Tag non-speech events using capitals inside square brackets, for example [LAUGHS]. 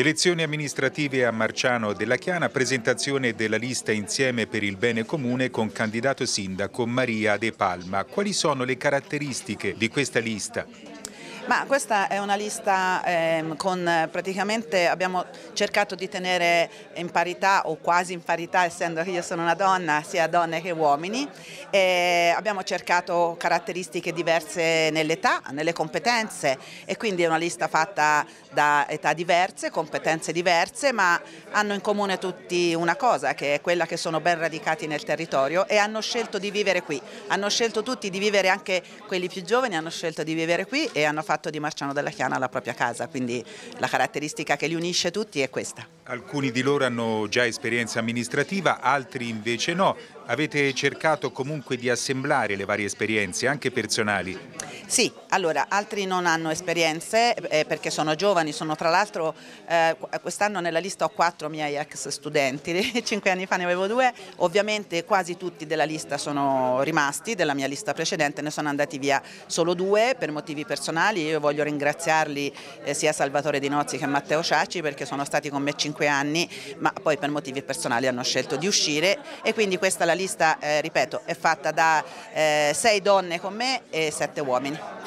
Elezioni amministrative a Marciano della Chiana, presentazione della lista Insieme per il Bene Comune con candidato sindaco Maria De Palma. Quali sono le caratteristiche di questa lista? Ma questa è una lista eh, con praticamente abbiamo cercato di tenere in parità o quasi in parità essendo che io sono una donna sia donne che uomini e abbiamo cercato caratteristiche diverse nell'età, nelle competenze e quindi è una lista fatta da età diverse, competenze diverse ma hanno in comune tutti una cosa che è quella che sono ben radicati nel territorio e hanno scelto di vivere qui, hanno scelto tutti di vivere anche quelli più giovani, hanno scelto di vivere qui e hanno fatto fatto di Marciano della Chiana alla propria casa, quindi la caratteristica che li unisce tutti è questa. Alcuni di loro hanno già esperienza amministrativa, altri invece no, Avete cercato comunque di assemblare le varie esperienze, anche personali? Sì, allora altri non hanno esperienze eh, perché sono giovani, sono tra l'altro eh, quest'anno nella lista ho quattro miei ex studenti, [LAUGHS] cinque anni fa ne avevo due, ovviamente quasi tutti della lista sono rimasti, della mia lista precedente ne sono andati via solo due per motivi personali, io voglio ringraziarli eh, sia Salvatore Di Nozzi che Matteo Ciacci perché sono stati con me cinque anni ma poi per motivi personali hanno scelto di uscire e quindi questa è la lista lista, eh, ripeto, è fatta da eh, sei donne con me e sette uomini.